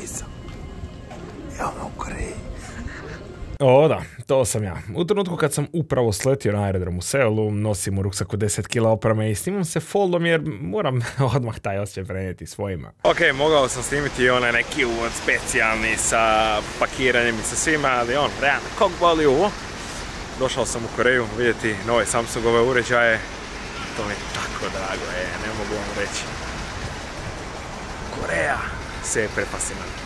nisam. Ja u O da, to sam ja. U trenutku kad sam upravo sletio na aerodrom u selu, nosim u ruksaku 10 kila oprame i snimam se foldom jer moram odmah taj osjećaj prenijeti svojima. Ok, mogao sam snimiti onaj neki uvod specijalni sa pakiranjem i sa svima, ali on, realno, kog boli ovo? Došao sam u Koreju vidjeti nove Samsungove uređaje. To mi je tako drago, e, ne mogu vam reći. Koreja! se je prefascinantna.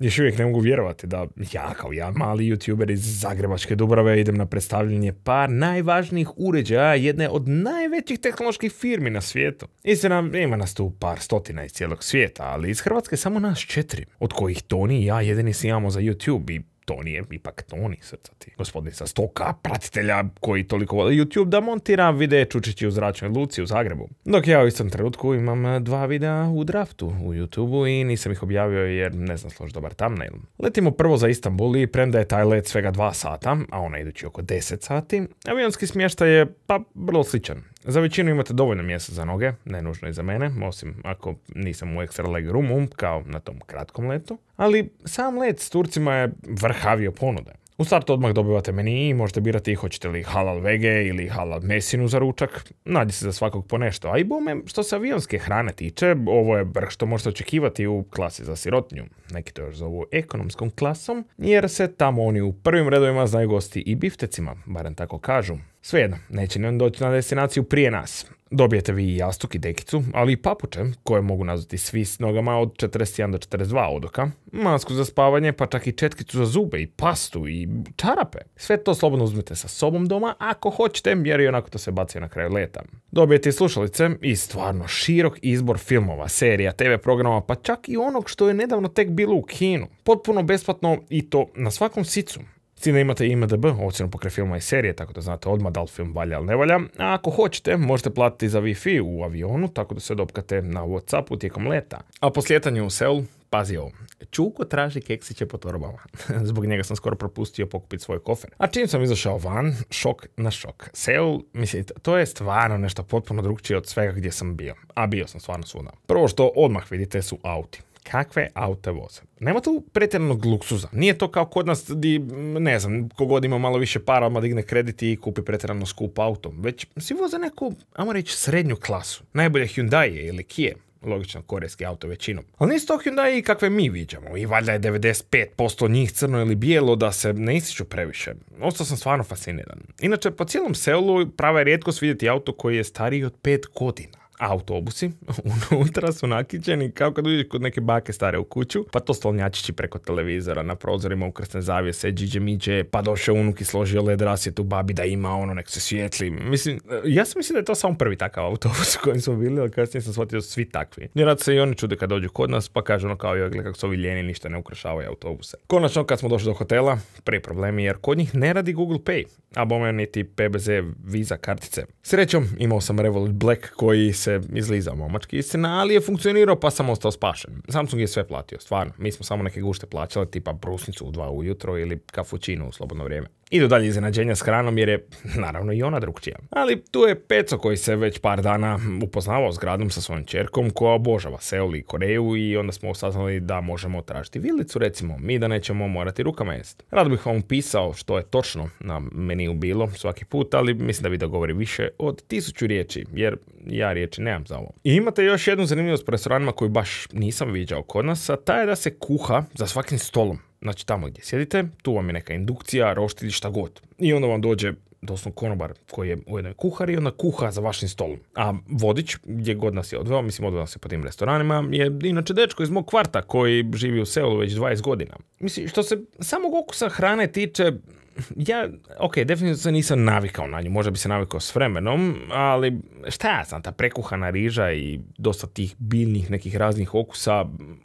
Još uvijek ne mogu vjerovati da ja kao ja, mali youtuber iz Zagrebačke Dubrave, idem na predstavljanje par najvažnijih uređaja jedne od najvećih tehnoloških firmi na svijetu. Istina, ima nas tu par stotina iz cijelog svijeta, ali iz Hrvatske samo nas četiri, od kojih Toni i ja jedini snimamo za YouTube i Toni je ipak Toni srca ti. Gospodin sa stoka pratitelja koji toliko vole YouTube da montira videe Čučići u zračnoj luci u Zagrebu. Dok ja u istom trenutku imam e, dva videa u draftu u YouTubeu i nisam ih objavio jer ne znam složi dobar thumbnail. Letimo prvo za Istanbul i premda je taj let svega dva sata, a ona idući oko 10 sati, avionski smještaj je pa vrlo sličan. Za većinu imate dovoljno mjesta za noge, ne nužno i za mene, osim ako nisam u extra leg roomu, kao na tom kratkom letu. Ali sam let s Turcima je vrhavio ponude. U startu odmah dobivate meni i možete birati hoćete li halal vege ili halal mesinu za ručak, nadi se za svakog ponešto, a i bome što se avionske hrane tiče, ovo je brh što možete očekivati u klasi za sirotnju, neki to još zovu ekonomskom klasom, jer se tamo oni u prvim redovima znaju gosti i biftecima, barem tako kažu. Svejedno, neće ni on doći na destinaciju prije nas. Dobijete vi i jastuk i dekicu, ali i papuče, koje mogu nazvati svi s nogama od 41 do 42 odoka, masku za spavanje, pa čak i četkicu za zube i pastu i čarape. Sve to slobodno uzmite sa sobom doma ako hoćete, jer i onako to se baci na kraju leta. Dobijete i slušalice i stvarno širok izbor filmova, serija, TV programa, pa čak i onog što je nedavno tek bilo u kinu. Potpuno besplatno i to na svakom sicu. S tim da imate IMDB, ocjenu pokraj filma i serije, tako da znate odmah da li film valja ili ne valja. A ako hoćete, možete platiti za Wi-Fi u avionu, tako da se dopkate na Whatsappu tijekom leta. A po slijetanju u Seul, pazi ovo. Čuko traži keksiće po torbama. Zbog njega sam skoro propustio pokupiti svoj kofer. A čim sam izašao van, šok na šok. Seul, mislim, to je stvarno nešto potpuno drugčije od svega gdje sam bio. A bio sam stvarno svuda. Prvo što odmah vidite su auti kakve aute voze. Nema tu pretjeranog luksuza. Nije to kao kod nas di, ne znam, kogod ima malo više para, odmah digne kredit i kupi pretjerano skup auto. Već si voze neku, ajmo reći, srednju klasu. Najbolje Hyundai ili Kia logično korejski auto većinom. Ali nisu to Hyundai kakve mi viđamo i valjda je 95% njih crno ili bijelo da se ne ističu previše. Ostao sam stvarno fasciniran. Inače, po cijelom selu prava je rijetkost vidjeti auto koji je stariji od 5 godina autobusi, unutra su nakićeni kao kad uđeš kod neke bake stare u kuću, pa to stolnjačići preko televizora na prozorima ukrasne zavijese, džiđe miđe, pa došao unuk i složio led rasvjetu babi da ima ono, nek se svijetli. Mislim, e, ja sam mislim da je to samo prvi takav autobus u kojem smo bili, ali kasnije sam shvatio svi takvi. Jer se i oni čude kad dođu kod nas, pa kažu ono kao joj, kako su ovi ljeni, ništa ne ukrašavaju autobuse. Konačno kad smo došli do hotela, pre problemi jer kod njih ne radi Google Pay, a bome niti PBZ Visa kartice. Srećom, imao sam Revolut Black koji se se izlizao momački istina, ali je funkcionirao pa sam ostao spašen. Samsung je sve platio, stvarno. Mi smo samo neke gušte plaćali, tipa brusnicu u dva ujutro ili kafućinu u slobodno vrijeme. Idu dalje iznenađenja s hranom jer je naravno i ona drugčija. Ali tu je Peco koji se već par dana upoznavao s gradom sa svojom čerkom koja obožava Seul i Koreju i onda smo saznali da možemo tražiti vilicu recimo, mi da nećemo morati rukama jesti. Rado bih vam pisao što je točno na meniju bilo svaki put, ali mislim da bi govori više od tisuću riječi jer ja riječi nemam za ovo. I imate još jednu zanimljivost po restoranima koju baš nisam viđao kod nas, a ta je da se kuha za svakim stolom. Znači tamo gdje sjedite, tu vam je neka indukcija, roštilj, šta god. I onda vam dođe doslovno konobar koji je u jednoj kuhari i onda kuha za vašim stolom. A vodič, gdje god nas je odveo, mislim odveo nas je po tim restoranima, je inače dečko iz mog kvarta koji živi u selu već 20 godina. Mislim, što se samog okusa hrane tiče, ja, ok, definitivno se nisam navikao na nju, možda bi se navikao s vremenom, ali šta ja znam, ta prekuhana riža i dosta tih biljnih nekih raznih okusa,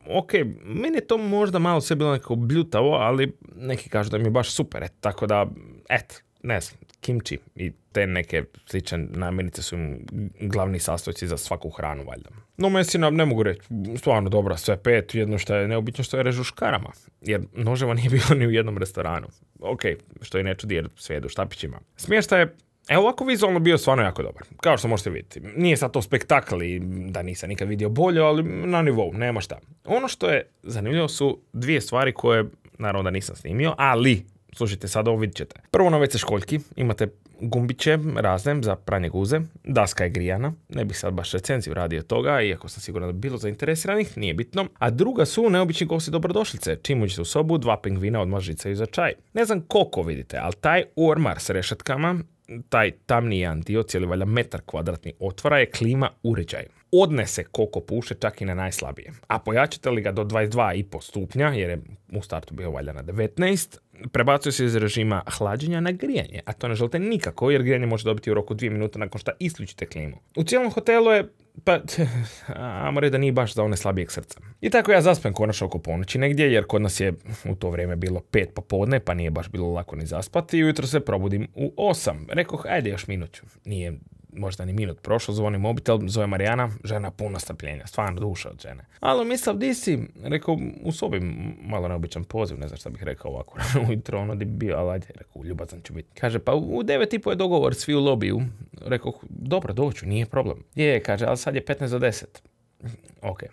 ok, meni je to možda malo sve bilo nekako bljutavo, ali neki kažu da mi je baš super, et, tako da, et, ne znam, kimči i te neke slične namirnice su im glavni sastojci za svaku hranu, valjda. No, nam ne mogu reći, stvarno dobra, sve pet, jedno što je neobično što je režu škarama, jer noževa nije bilo ni u jednom restoranu. Ok, što i ne čudi jer sve jedu štapićima. Smješta je evo ovako vizualno bio stvarno jako dobar, kao što možete vidjeti. Nije sad to spektakl i da nisam nikad vidio bolje, ali na nivou, nema šta. Ono što je zanimljivo su dvije stvari koje, naravno da nisam snimio, ali Slušajte, sada ovo vidjet ćete. Prvo na WC školjki imate gumbiće razne za pranje guze, daska je grijana, ne bih sad baš recenziju radio toga, iako sam siguran da bi bilo zainteresiranih, nije bitno. A druga su neobični gosti dobrodošlice, čim uđete u sobu, dva pingvina od mažica i za čaj. Ne znam koliko vidite, ali taj ormar s rešetkama taj tamni jedan dio, cijeli valja metar kvadratni otvara je klima uređaj. Odnese koliko puše čak i na najslabije. A pojačate li ga do 22,5 stupnja, jer je u startu bio valjda na 19, prebacuje se iz režima hlađenja na grijanje, a to ne želite nikako jer grijanje može dobiti u roku dvije minuta nakon što isključite klimu. U cijelom hotelu je pa, a reći da nije baš za one slabijeg srca. I tako ja zaspem konačno oko ponoći negdje, jer kod nas je u to vrijeme bilo pet popodne, pa nije baš bilo lako ni zaspati i ujutro se probudim u osam. Rekoh, ajde još minuću. Nije možda ni minut prošlo, zvoni mobitel, zove Marijana, žena puno strpljenja, stvarno duša od žene. Alo, Mislav, di si? Rekao, u sobi malo neobičan poziv, ne znam šta bih rekao ovako, ujutro ono di bi bio, ali ajde, rekao, ljubazan ću biti. Kaže, pa u devet i po je dogovor, svi u lobiju. Rekao, dobro, doću, nije problem. Je, kaže, ali sad je 15 do 10 ok, e,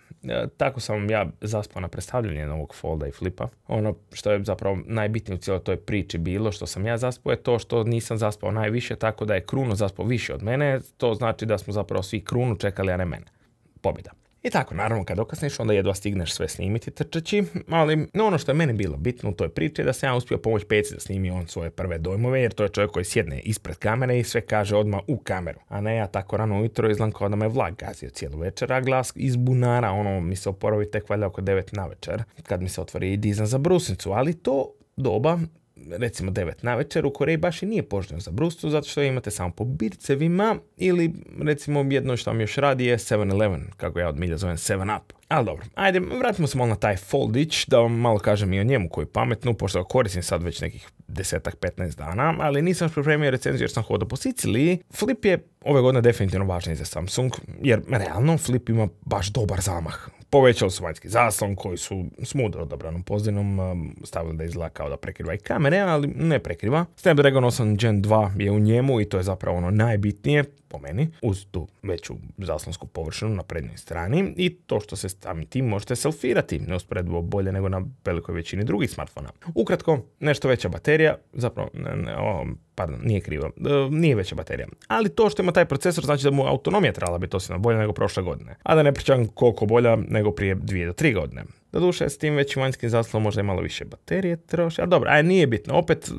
tako sam ja zaspao na predstavljanje novog folda i flipa. Ono što je zapravo najbitnije u cijeloj toj priči bilo što sam ja zaspao je to što nisam zaspao najviše, tako da je Kruno zaspao više od mene. To znači da smo zapravo svi Krunu čekali, a ne mene. Pobjeda. I tako, naravno, kad okasniš, onda jedva stigneš sve snimiti trčeći, ali no, ono što je meni bilo bitno u toj priči je da sam ja uspio pomoći peci da snimi on svoje prve dojmove, jer to je čovjek koji sjedne ispred kamere i sve kaže odmah u kameru. A ne ja tako rano ujutro izlam kao da me vlak gazio cijelu večer, a glas iz bunara, ono, mi se oporavi tek valjda oko 9 na večer, kad mi se otvori i dizan za brusnicu, ali to doba recimo 9 na večer u Koreji baš i nije poželjno za brustu zato što imate samo po bircevima ili recimo jedno što vam još radi je 7-Eleven, kako ja od milja zovem 7-Up. Ali dobro, ajde, vratimo se malo na taj Foldić, da vam malo kažem i o njemu koji je pametnu, pošto ga koristim sad već nekih desetak, 15 dana, ali nisam pripremio recenziju jer sam hodao po Siciliji. Flip je ove godine definitivno važniji za Samsung, jer realno Flip ima baš dobar zamah povećali su vanjski zaslon koji su s mudro odabranom pozdinom um, stavili da izgleda kao da prekriva i kamere, ali ne prekriva. Snapdragon 8 Gen 2 je u njemu i to je zapravo ono najbitnije po meni, uz tu veću zaslonsku površinu na prednjoj strani i to što se samim tim možete selfirati, neusporedivo bolje nego na velikoj većini drugih smartfona. Ukratko, nešto veća baterija, zapravo ne, ne, pardon, nije krivo, e, nije veća baterija. Ali to što ima taj procesor znači da mu autonomija trebala biti osim bolja nego prošle godine. A da ne pričam koliko bolja nego prije dvije do tri godine. Doduše, s tim većim vanjskim zaslom možda i malo više baterije troši, ali dobro, aj nije bitno. Opet,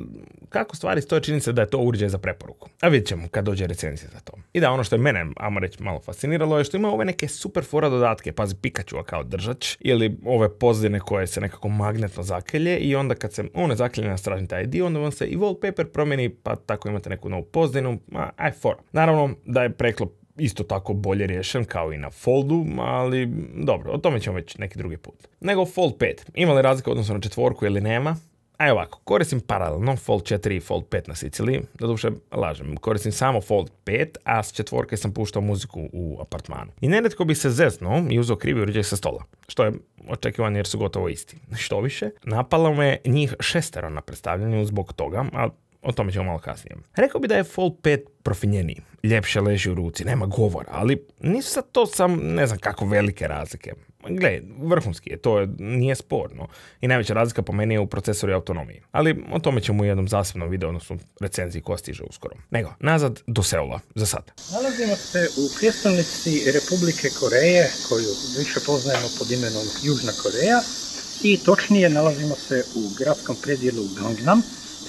kako stvari stoje čini se da je to uređaj za preporuku. A vidjet ćemo kad dođe recenzija za to. I da, ono što je mene, ajmo reći, malo fasciniralo je što ima ove neke super fora dodatke, pazi Pikachu kao držač, ili ove pozdine koje se nekako magnetno zakelje i onda kad se one zaklje na stražni taj dio, onda vam se i wallpaper promijeni, pa tako imate neku novu pozdinu, aj fora. Naravno da je preklop isto tako bolje rješen kao i na Foldu, ali dobro, o tome ćemo već neki drugi put. Nego Fold 5. Ima li razlika odnosno na četvorku ili nema? A ovako, koristim paralelno Fold 4 i Fold 5 na Siciliji, doduše lažem, koristim samo Fold 5, a s četvorke sam puštao muziku u apartmanu. I neretko bi se zeznuo i uzeo krivi uređaj sa stola, što je očekivan jer su gotovo isti. Što više, napalo me njih šestero na predstavljanju zbog toga, a o tome ćemo malo kasnije. Rekao bi da je Fold 5 profinjeniji, ljepše leži u ruci, nema govora, ali nisu sad to sam, ne znam kako velike razlike. Gle, vrhunski je, to je, nije sporno. I najveća razlika po meni je u procesoru i autonomiji. Ali o tome ćemo u jednom zasebnom videu, odnosno recenziji koja stiže uskoro. Nego, nazad do Seula, za sad. Nalazimo se u prijestavnici Republike Koreje, koju više poznajemo pod imenom Južna Koreja. I točnije nalazimo se u gradskom predijelu Gangnam,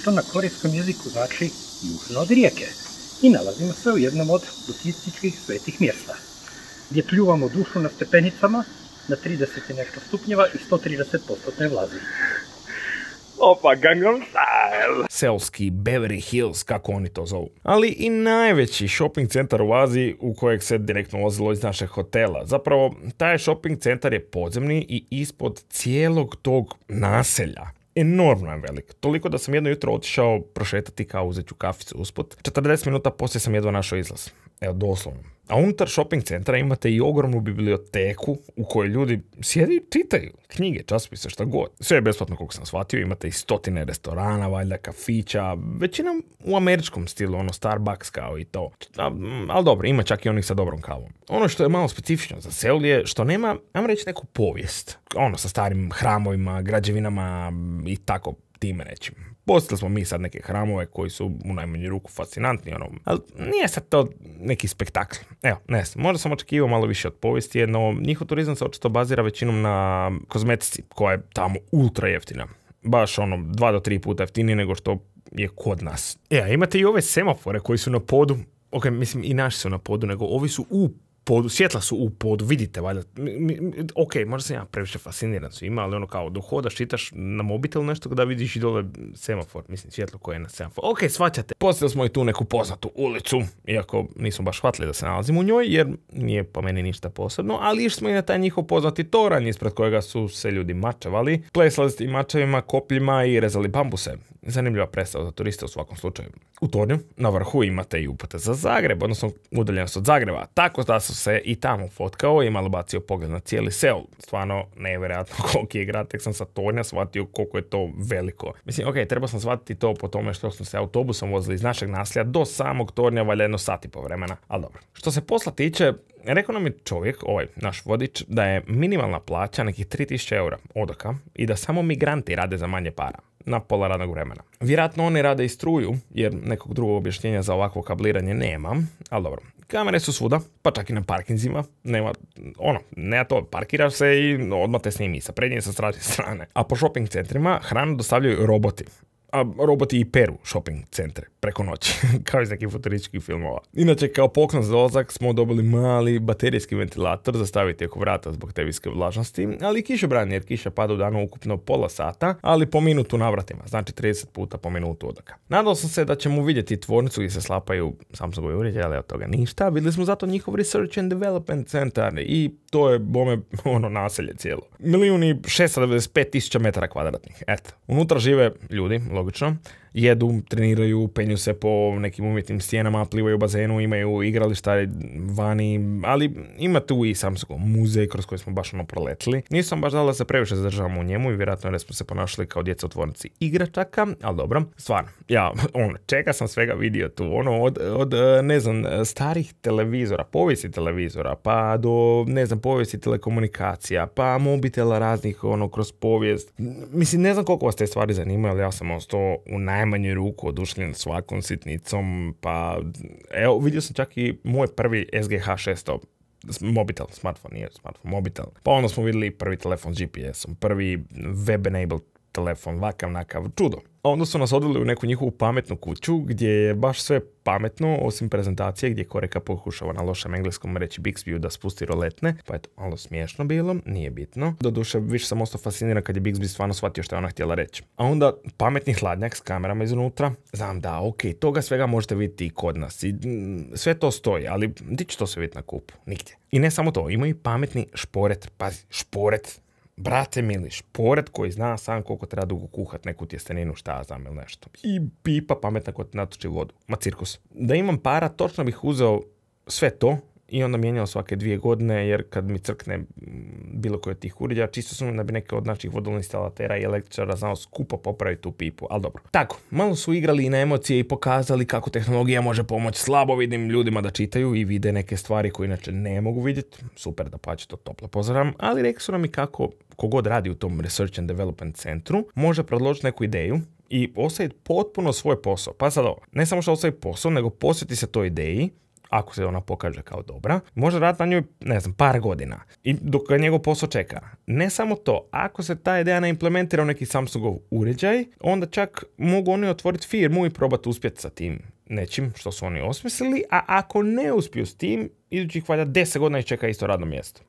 to na korejskom jeziku znači južno od rijeke. I nalazimo se u jednom od budističkih svetih mjesta, gdje pljuvamo dušu na stepenicama na 30 i nešto stupnjeva i 130% vlazi. Opa, Gangnam Style! Seoski Beverly Hills, kako oni to zovu. Ali i najveći shopping centar u Aziji u kojeg se direktno vozilo iz našeg hotela. Zapravo, taj shopping centar je podzemni i ispod cijelog tog naselja enormno je velik. Toliko da sam jedno jutro otišao prošetati kao uzet ću kaficu usput. 40 minuta poslije sam jedva našao izlaz. Evo, doslovno. A unutar shopping centra imate i ogromnu biblioteku u kojoj ljudi sjedi i čitaju knjige, časopise, šta god. Sve je besplatno koliko sam shvatio, imate i stotine restorana, valjda, kafića, većina u američkom stilu, ono Starbucks kao i to. Mm, Ali dobro, ima čak i onih sa dobrom kavom. Ono što je malo specifično za Seul je što nema, ajmo reći, neku povijest. Ono sa starim hramovima, građevinama i tako time reći. Postali smo mi sad neke hramove koji su u najmanju ruku fascinantni, ono, ali nije sad to neki spektakl. Evo, ne znam, možda sam očekivao malo više od povijesti, no njihov turizam se očito bazira većinom na kozmetici, koja je tamo ultra jeftina. Baš ono, dva do tri puta jeftinije nego što je kod nas. Ja, e, imate i ove semafore koji su na podu, ok, mislim i naši su na podu, nego ovi su u pod svjetla su u podu, vidite valjda, ok, možda sam ja previše fasciniran ima, ali ono kao dok hodaš, čitaš na mobitel nešto kada vidiš i dole semafor, mislim svjetlo koje je na semafor. Ok, svaćate. Poslije smo i tu neku poznatu ulicu, iako nismo baš shvatili da se nalazimo u njoj, jer nije po meni ništa posebno, ali išli smo i na taj njihov poznati toranj ispred kojega su se ljudi mačevali, plesali s tim mačevima, kopljima i rezali bambuse. Zanimljiva predstava za turiste u svakom slučaju. U tornju, na vrhu imate i upute za Zagreb, odnosno udaljenost od Zagreba, tako da se se i tamo fotkao i malo bacio pogled na cijeli sel. Stvarno, nevjerojatno koliki je grad, tek sam sa tornja shvatio koliko je to veliko. Mislim, ok, treba sam shvatiti to po tome što smo se autobusom vozili iz našeg naselja do samog tornja, valjda jedno sati po vremena, ali dobro. Što se posla tiče, rekao nam je čovjek, ovaj naš vodič, da je minimalna plaća nekih 3000 eura odaka i da samo migranti rade za manje para na pola radnog vremena. Vjerojatno oni rade i struju, jer nekog drugog objašnjenja za ovakvo kabliranje nema, ali dobro kamere su svuda, pa čak i na parkinzima. Nema, ono, ne to, parkiraš se i odmah te snimi sa prednje i sa strane. A po shopping centrima hranu dostavljaju roboti a roboti i peru shopping centre preko noći, kao iz nekih futurističkih filmova. Inače, kao poklon za dolazak smo dobili mali baterijski ventilator za staviti oko vrata zbog teviske vlažnosti, ali i kišobran jer kiša pada u danu ukupno pola sata, ali po minutu na znači 30 puta po minutu odaka. Nadao sam se da ćemo vidjeti tvornicu gdje se slapaju Samsungove uređaje, ali od toga ništa. Vidjeli smo zato njihov Research and Development Center i to je bome ono naselje cijelo. Milijuni 695 tisuća metara kvadratnih, eto. Unutra žive ljudi, logiczną jedu, treniraju, penju se po nekim umjetnim stijenama, plivaju u bazenu, imaju igrališta vani, ali ima tu i Samsung muzej kroz koji smo baš ono proletili. Nisam baš dala da se previše zadržavamo u njemu i vjerojatno da smo se ponašali kao djeca u tvornici igračaka, ali dobro, stvarno, ja, on čega sam svega vidio tu, ono, od, od e, ne znam, starih televizora, povijesti televizora, pa do, ne znam, povijesti telekomunikacija, pa mobitela raznih, ono, kroz povijest. Mislim, ne znam koliko vas te stvari zanimaju, ali ja sam to u naj najmanju ruku odušljen svakom sitnicom, pa evo vidio sam čak i moj prvi SGH 600 mobitel, smartfon, nije smartfon, mobitel. Pa onda smo vidjeli prvi telefon s GPS-om, prvi web-enabled telefon, vakav nakav, čudo onda su nas odveli u neku njihovu pametnu kuću gdje je baš sve pametno, osim prezentacije gdje Koreka pokušava na lošem engleskom reći Bixby da spusti roletne, pa je to malo smiješno bilo, nije bitno. Doduše, više sam ostao fasciniran kad je Bixby stvarno shvatio što je ona htjela reći. A onda pametni hladnjak s kamerama iznutra, znam da, ok, toga svega možete vidjeti i kod nas, I, mm, sve to stoji, ali gdje će to sve vidjeti na kupu? Nigdje. I ne samo to, ima i pametni šporet, pazi, šporet, brate miliš, pored koji zna sam koliko treba dugo kuhat neku tjesteninu, šta ja znam ili nešto. I pipa pametna koja natoči vodu. Ma cirkus. Da imam para, točno bih uzeo sve to, i onda mijenjao svake dvije godine jer kad mi crkne bilo koje od tih uređaja, čisto sam da bi neke od naših vodoinstalatera i električara znao skupo popraviti tu pipu, ali dobro. Tako, malo su igrali i na emocije i pokazali kako tehnologija može pomoći slabovidnim ljudima da čitaju i vide neke stvari koje inače ne mogu vidjeti. Super da pače to toplo pozdravam, ali rekli su nam i kako kogod radi u tom Research and Development centru može predložiti neku ideju i ostaviti potpuno svoj posao. Pa sad ovo, ne samo što ostavi posao, nego posjeti se toj ideji, ako se ona pokaže kao dobra, može raditi na njoj, ne znam, par godina. I dok ga njegov posao čeka. Ne samo to, ako se ta ideja ne implementira u neki Samsungov uređaj, onda čak mogu oni otvoriti firmu i probati uspjeti sa tim nečim što su oni osmislili, a ako ne uspiju s tim, idućih valjda 10 godina i čeka isto radno mjesto.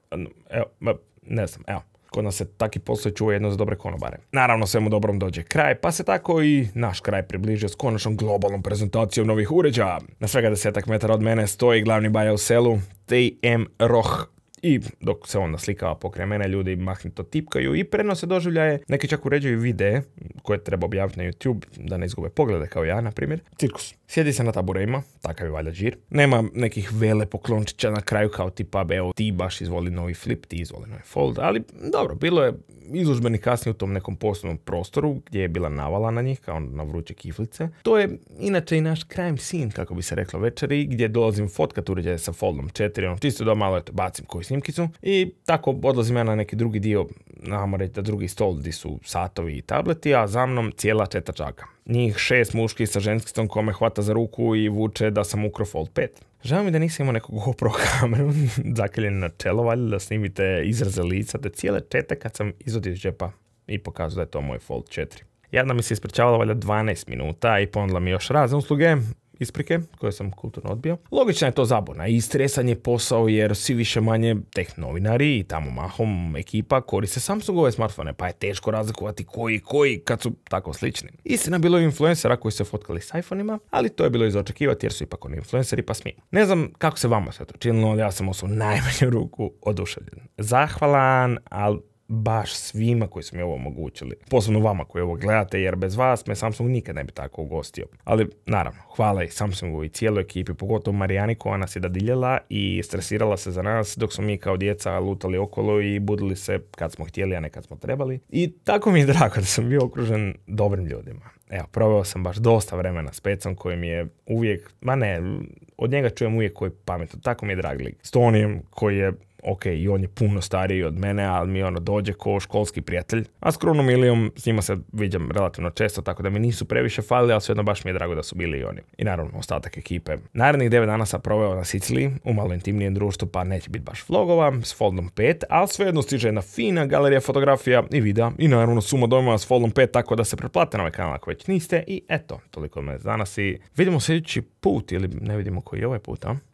Evo, ne znam, evo, Kod nas se taki posao čuva jedno za dobre konobare. Naravno, svemu dobrom dođe kraj, pa se tako i naš kraj približio s konačnom globalnom prezentacijom novih uređaja. Na svega desetak metara od mene stoji glavni baja u selu, TM Roh i dok se on naslikava pokraj mene, ljudi mahnito tipkaju i prenose doživljaje. Neki čak uređuju videe koje treba objaviti na YouTube da ne izgube poglede kao ja, na primjer. Cirkus. Sjedi se na taburejima, takav je valja džir. Nema nekih vele poklončića na kraju kao tipa, evo ti baš izvoli novi flip, ti izvoli novi fold, ali dobro, bilo je izlužbeni kasnije u tom nekom poslovnom prostoru gdje je bila navala na njih, kao na vruće kiflice. To je inače i naš crime scene, kako bi se reklo večeri, gdje dolazim fotkat uređaje sa foldom 4, ono, čisto da malo eto, bacim koji snimkicu i tako odlazim ja na neki drugi dio, namo reći, drugi stol gdje su satovi i tableti, a za mnom cijela čaka. Njih šest muški sa ženskicom kome me hvata za ruku i vuče da sam ukro Fold 5. Žao mi da nisam imao nekog GoPro kameru zakaljenu na čelo, valjda da snimite izraze lica, da cijele čete kad sam izodio iz džepa i pokazao da je to moj Fold 4. Jadna mi se ispričavala valjda 12 minuta i ponudila mi još razne usluge, isprike koje sam kulturno odbio. Logična je to zabuna i stresan je posao jer svi više manje teh novinari i tamo mahom ekipa koriste Samsungove smartfone pa je teško razlikovati koji koji kad su tako slični. Istina bilo je influencera koji se fotkali s iPhoneima, ali to je bilo izočekivati jer su ipak oni influenceri pa smiju. Ne znam kako se vama sve to činilo, ali ja sam osobno najmanju ruku oduševljen. Zahvalan, ali baš svima koji su mi ovo omogućili. Posebno vama koji ovo gledate, jer bez vas me Samsung nikad ne bi tako ugostio. Ali naravno, hvala i Samsungu i cijeloj ekipi, pogotovo Marijani koja nas je dadiljela i stresirala se za nas dok smo mi kao djeca lutali okolo i budili se kad smo htjeli, a ne kad smo trebali. I tako mi je drago da sam bio okružen dobrim ljudima. Evo, proveo sam baš dosta vremena s Pecom koji mi je uvijek, ma ne, od njega čujem uvijek koji pametno, tako mi je drag lik. S Tonijem koji je ok, i on je puno stariji od mene, ali mi ono dođe ko školski prijatelj. A s Krunom Ilijom, s njima se viđam relativno često, tako da mi nisu previše falili, ali svejedno baš mi je drago da su bili i oni. I naravno, ostatak ekipe. Narednih 9 dana sam proveo na Siciliji, u malo intimnijem društvu, pa neće biti baš vlogova, s Foldom 5, ali svejedno stiže jedna fina galerija fotografija i videa i naravno sumo doma s Foldom 5, tako da se preplate na ovaj kanal ako već niste. I eto, toliko od me danas i vidimo sljedeći put, ili ne vidimo koji je ovaj put,